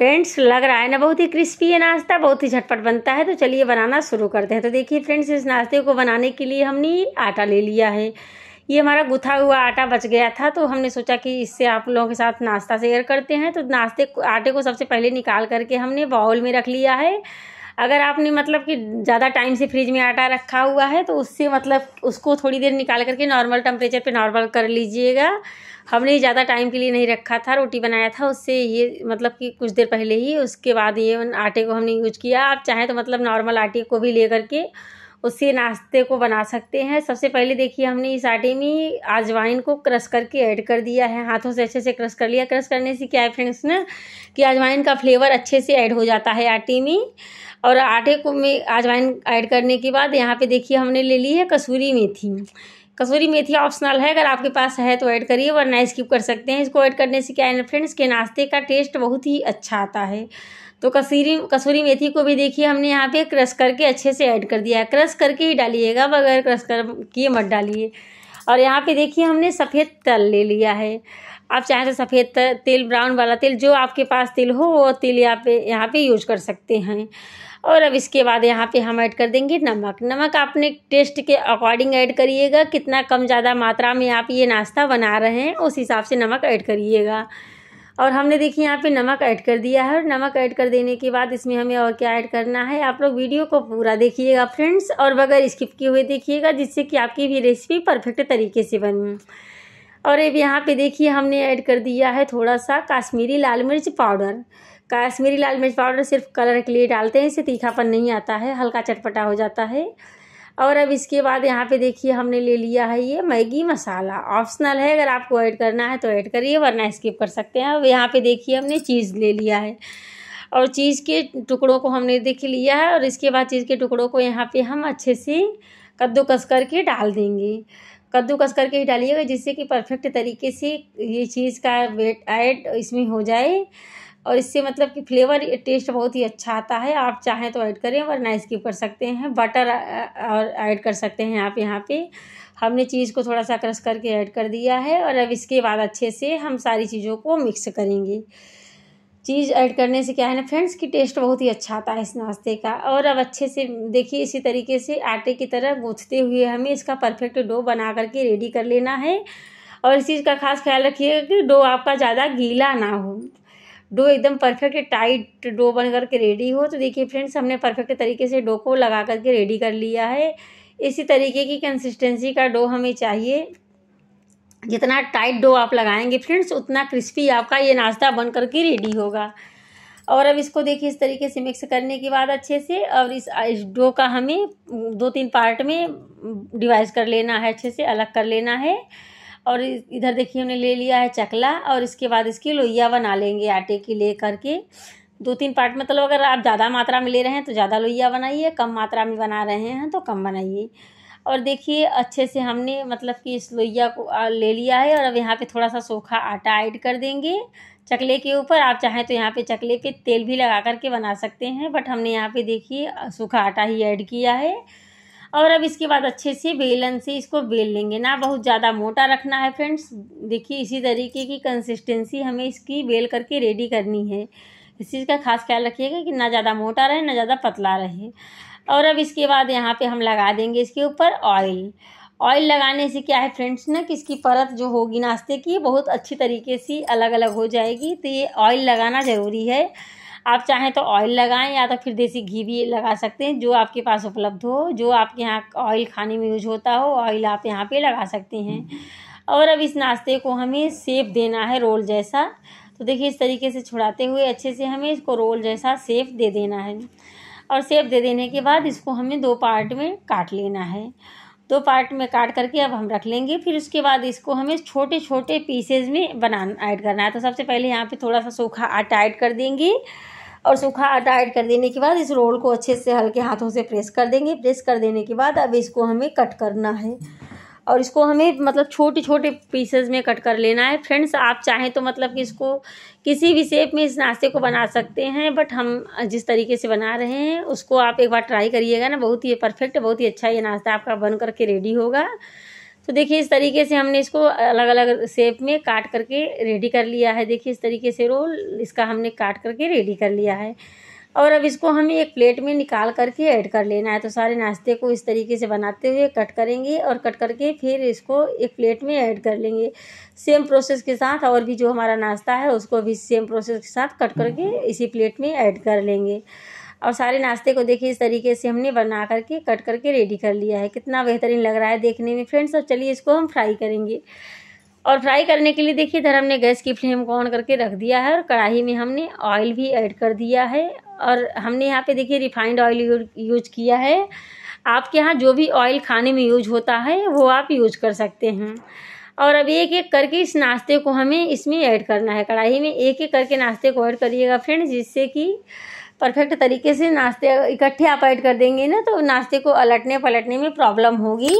friends लग रहा है ना बहुत ही क्रिस्पी है नाश्ता बहुत ही झटपट बनता है तो चलिए बनाना शुरू करते हैं तो देखिए फ्रेंड्स इस नाश्ते को बनाने के लिए हमने आटा ले लिया है ये हमारा गुथा हुआ आटा बच गया था तो हमने सोचा कि इससे आप लोगों के साथ नाश्ता शेयर करते हैं तो नाश्ते आटे को सबसे पहले निकाल करके हमने बाउल में रख लिया है अगर आपने मतलब कि ज़्यादा टाइम से फ्रिज में आटा रखा हुआ है तो उससे मतलब उसको थोड़ी देर निकाल करके नॉर्मल टेम्परेचर पे नॉर्मल कर लीजिएगा हमने ज़्यादा टाइम के लिए नहीं रखा था रोटी बनाया था उससे ये मतलब कि कुछ देर पहले ही उसके बाद ये आटे को हमने यूज किया आप चाहें तो मतलब नॉर्मल आटे को भी ले करके उससे नाश्ते को बना सकते हैं सबसे पहले देखिए हमने इस आटे में अजवाइन को क्रश करके ऐड कर दिया है हाथों से अच्छे से क्रश कर लिया क्रश करने से क्या है फ्रेंड्स ना कि अजवाइन का फ्लेवर अच्छे से ऐड हो जाता है आटे में और आटे को में अजवाइन ऐड करने के बाद यहाँ पे देखिए हमने ले ली है कसूरी मेथी कसूरी मेथी ऑप्शनल है अगर आपके पास है तो ऐड करिए वरना स्किप कर सकते हैं इसको ऐड करने से क्या है फ्रेंड्स के नाश्ते का टेस्ट बहुत ही अच्छा आता है तो कसूरी कसूरी मेथी को भी देखिए हमने यहाँ पे क्रश करके अच्छे से ऐड कर दिया है क्रश करके ही डालिएगा बगैर क्रश कर किए मत डालिए और यहाँ पे देखिए हमने सफ़ेद तल ले लिया है आप चाहें तो सफ़ेद तेल ब्राउन वाला तेल जो आपके पास तेल हो वो तेल यहाँ पे यहाँ पे यूज कर सकते हैं और अब इसके बाद यहाँ पे हम ऐड कर देंगे नमक नमक आपने टेस्ट के अकॉर्डिंग ऐड करिएगा कितना कम ज़्यादा मात्रा में आप ये नाश्ता बना रहे हैं उस हिसाब से नमक ऐड करिएगा और हमने देखिए यहाँ पे नमक ऐड कर दिया है और नमक ऐड कर देने के बाद इसमें हमें और क्या ऐड करना है आप लोग वीडियो को पूरा देखिएगा फ्रेंड्स और बगैर स्किप किए हुए देखिएगा जिससे कि आपकी भी रेसिपी परफेक्ट तरीके से बने और अब यहाँ पे देखिए हमने ऐड कर दिया है थोड़ा सा काश्मीरी लाल मिर्च पाउडर काश्मीरी लाल मिर्च पाउडर सिर्फ कलर के लिए डालते हैं इसे तीखापन नहीं आता है हल्का चटपटा हो जाता है और अब इसके बाद यहाँ पे देखिए हमने ले लिया है ये मैगी मसाला ऑप्शनल है अगर आपको ऐड करना है तो ऐड करिए वरना स्किप कर सकते हैं अब यहाँ पे देखिए हमने चीज़ ले लिया है और चीज़ के टुकड़ों को हमने देख लिया है और इसके बाद चीज़ के टुकड़ों को यहाँ पे हम अच्छे से कद्दूकस करके डाल देंगे कद्दूकस करके ही डालिएगा जिससे कि परफेक्ट तरीके से ये चीज़ का वेट ऐड इसमें हो जाए और इससे मतलब कि फ्लेवर टेस्ट बहुत ही अच्छा आता है आप चाहें तो ऐड करें वरना स्किप कर सकते हैं बटर और ऐड कर सकते हैं आप यहाँ पे हमने चीज़ को थोड़ा सा क्रश करके ऐड कर दिया है और अब इसके बाद अच्छे से हम सारी चीज़ों को मिक्स करेंगे चीज़ ऐड करने से क्या है ना फ्रेंड्स की टेस्ट बहुत ही अच्छा आता है इस नाश्ते का और अब अच्छे से देखिए इसी तरीके से आटे की तरह गूँथते हुए हमें इसका परफेक्ट डो बना करके रेडी कर लेना है और इस चीज़ का खास ख्याल रखिएगा कि डो आपका ज़्यादा गीला ना हो डो एकदम परफेक्ट टाइट डो बन करके रेडी हो तो देखिए फ्रेंड्स हमने परफेक्ट तरीके से डो को लगा करके रेडी कर लिया है इसी तरीके की कंसिस्टेंसी का डो हमें चाहिए जितना टाइट डो आप लगाएंगे फ्रेंड्स उतना क्रिस्पी आपका ये नाश्ता बन करके रेडी होगा और अब इसको देखिए इस तरीके से मिक्स करने के बाद अच्छे से और इस, इस डो का हमें दो तीन पार्ट में डिवाइस कर लेना है अच्छे से अलग कर लेना है और इधर देखिए हमने ले लिया है चकला और इसके बाद इसकी लोइया बना लेंगे आटे की ले करके दो तीन पार्ट मतलब अगर आप ज़्यादा मात्रा में ले रहे हैं तो ज़्यादा लोइया बनाइए कम मात्रा में बना रहे हैं तो कम बनाइए और देखिए अच्छे से हमने मतलब कि इस लोइया को ले लिया है और अब यहाँ पे थोड़ा सा सूखा आटा ऐड कर देंगे चकले के ऊपर आप चाहें तो यहाँ पे चकले पे तेल भी लगा करके बना सकते हैं बट हमने यहाँ पे देखिए सूखा आटा ही ऐड किया है और अब इसके बाद अच्छे से बेलन से इसको बेल लेंगे ना बहुत ज़्यादा मोटा रखना है फ्रेंड्स देखिए इसी तरीके की कंसिस्टेंसी हमें इसकी बेल करके रेडी करनी है इस चीज़ का खास ख्याल रखिएगा कि ना ज़्यादा मोटा रहे ना ज़्यादा पतला रहे और अब इसके बाद यहाँ पे हम लगा देंगे इसके ऊपर ऑयल ऑयल लगाने से क्या है फ्रेंड्स ना कि इसकी परत जो होगी नाश्ते की बहुत अच्छी तरीके से अलग अलग हो जाएगी तो ये ऑयल लगाना ज़रूरी है आप चाहें तो ऑयल लगाएं या तो फिर देसी घी भी लगा सकते हैं जो आपके पास उपलब्ध हो जो आपके यहाँ ऑयल खाने में यूज होता हो ऑयल आप यहाँ पे लगा सकते हैं और अब इस नाश्ते को हमें सेप देना है रोल जैसा तो देखिए इस तरीके से छुड़ाते हुए अच्छे से हमें इसको रोल जैसा सेप दे देना है और सेब दे देने के बाद इसको हमें दो पार्ट में काट लेना है दो पार्ट में काट करके अब हम रख लेंगे फिर उसके बाद इसको हमें छोटे छोटे पीसेज में बनाना ऐड करना है तो सबसे पहले यहाँ पे थोड़ा सा सूखा आटा ऐड कर देंगे और सूखा आटा ऐड कर देने के बाद इस रोल को अच्छे से हल्के हाथों से प्रेस कर देंगे प्रेस कर देने के बाद अब इसको हमें कट करना है और इसको हमें मतलब छोटे छोटे पीसेज में कट कर लेना है फ्रेंड्स आप चाहें तो मतलब कि इसको किसी भी शेप में इस नाश्ते को बना सकते हैं बट हम जिस तरीके से बना रहे हैं उसको आप एक बार ट्राई करिएगा ना बहुत ही परफेक्ट बहुत ही अच्छा ये नाश्ता आपका बन करके रेडी होगा तो देखिए इस तरीके से हमने इसको अलग अलग शेप में काट करके रेडी कर लिया है देखिए इस तरीके से रोल इसका हमने काट करके रेडी कर लिया है और अब इसको हमें एक प्लेट में निकाल करके ऐड कर लेना है तो सारे नाश्ते को इस तरीके से बनाते हुए कट करेंगे और कट करके फिर इसको एक प्लेट में ऐड कर लेंगे सेम प्रोसेस के साथ और भी जो हमारा नाश्ता है उसको भी सेम प्रोसेस के साथ कट करके इसी प्लेट में ऐड कर लेंगे और सारे नाश्ते को देखिए इस तरीके से हमने बना करके कट करके रेडी कर लिया है कितना बेहतरीन लग रहा है देखने में फ्रेंड्स अब तो चलिए इसको हम फ्राई करेंगे और फ्राई करने के लिए देखिए इधर हमने गैस की फ्लेम को ऑन करके रख दिया है और कढ़ाई में हमने ऑयल भी ऐड कर दिया है और हमने यहाँ पे देखिए रिफाइंड ऑयल यूज किया है आपके यहाँ जो भी ऑयल खाने में यूज होता है वो आप यूज कर सकते हैं और अब एक एक करके इस नाश्ते को हमें इसमें ऐड करना है कढ़ाई में एक एक करके नाश्ते को ऐड करिएगा फ्रेंड जिससे कि परफेक्ट तरीके से नाश्ते इकट्ठे आप ऐड कर देंगे ना तो नाश्ते को अलटने पलटने में प्रॉब्लम होगी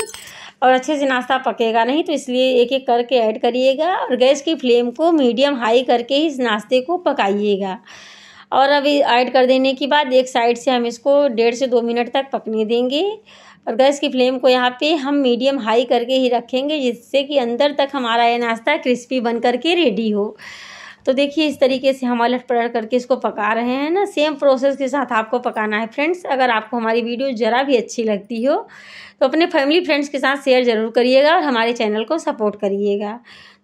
और अच्छे से नाश्ता पकेगा नहीं तो इसलिए एक एक करके ऐड करिएगा और गैस की फ्लेम को मीडियम हाई करके ही इस नाश्ते को पकाइएगा और अभी ऐड कर देने के बाद एक साइड से हम इसको डेढ़ से दो मिनट तक पकने देंगे और गैस की फ्लेम को यहाँ पे हम मीडियम हाई करके ही रखेंगे जिससे कि अंदर तक हमारा ये नाश्ता क्रिस्पी बन करके रेडी हो तो देखिए इस तरीके से हम अलट पलट करके इसको पका रहे हैं ना सेम प्रोसेस के साथ आपको पकाना है फ्रेंड्स अगर आपको हमारी वीडियो ज़रा भी अच्छी लगती हो तो अपने फैमिली फ्रेंड्स के साथ शेयर ज़रूर करिएगा और हमारे चैनल को सपोर्ट करिएगा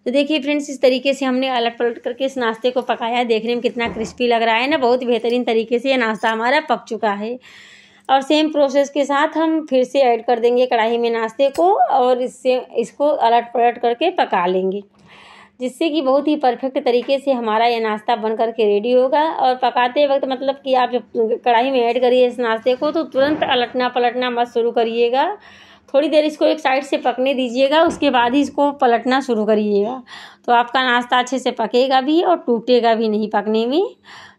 तो देखिए फ्रेंड्स इस तरीके से हमने अलट पलट करके इस नाश्ते को पकाया है देखने में कितना क्रिस्पी लग रहा है ना बहुत बेहतरीन तरीके से ये नाश्ता हमारा पक चुका है और सेम प्रोसेस के साथ हम फिर से ऐड कर देंगे कढ़ाई में नाश्ते को और इससे इसको अलट पलट करके पका लेंगे जिससे कि बहुत ही परफेक्ट तरीके से हमारा ये नाश्ता बन करके रेडी होगा और पकाते वक्त मतलब कि आप जब कढ़ाई में ऐड करिए इस नाश्ते को तो तुरंत अलटना पलटना मत शुरू करिएगा थोड़ी देर इसको एक साइड से पकने दीजिएगा उसके बाद ही इसको पलटना शुरू करिएगा तो आपका नाश्ता अच्छे से पकेगा भी और टूटेगा भी नहीं पकने में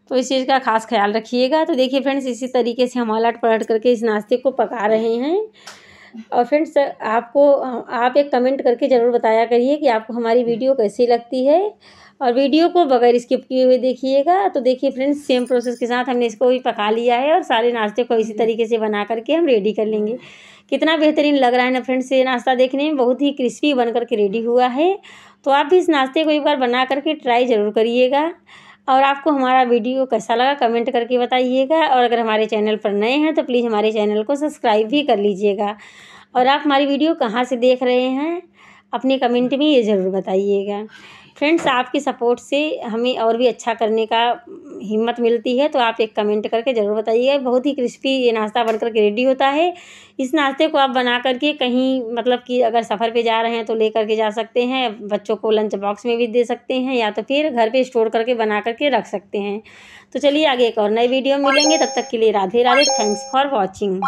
तो इस चीज़ का खास ख्याल रखिएगा तो देखिए फ्रेंड्स इसी तरीके से हम अलट पलट करके इस नाश्ते को पका रहे हैं और फ्रेंड्स आपको आप एक कमेंट करके ज़रूर बताया करिए कि आपको हमारी वीडियो कैसी लगती है और वीडियो को बगैर स्किप किए हुए देखिएगा तो देखिए फ्रेंड्स सेम प्रोसेस के साथ हमने इसको भी पका लिया है और सारे नाश्ते को इसी तरीके से बना करके हम रेडी कर लेंगे कितना बेहतरीन लग रहा है ना फ्रेंड्स ये नाश्ता देखने में बहुत ही क्रिस्पी बन करके रेडी हुआ है तो आप भी इस नाश्ते को एक बार बना करके ट्राई ज़रूर करिएगा और आपको हमारा वीडियो कैसा लगा कमेंट करके बताइएगा और अगर हमारे चैनल पर नए हैं तो प्लीज़ हमारे चैनल को सब्सक्राइब भी कर लीजिएगा और आप हमारी वीडियो कहाँ से देख रहे हैं अपने कमेंट में ये ज़रूर बताइएगा फ्रेंड्स आपकी सपोर्ट से हमें और भी अच्छा करने का हिम्मत मिलती है तो आप एक कमेंट करके ज़रूर बताइए बहुत ही क्रिस्पी ये नाश्ता बनकर के रेडी होता है इस नाश्ते को आप बना करके कहीं मतलब कि अगर सफ़र पे जा रहे हैं तो ले करके जा सकते हैं बच्चों को लंच बॉक्स में भी दे सकते हैं या तो फिर घर पे स्टोर करके बना करके रख सकते हैं तो चलिए आगे एक और नई वीडियो मिलेंगे तब तक के लिए Radhe Radhe thanks for watching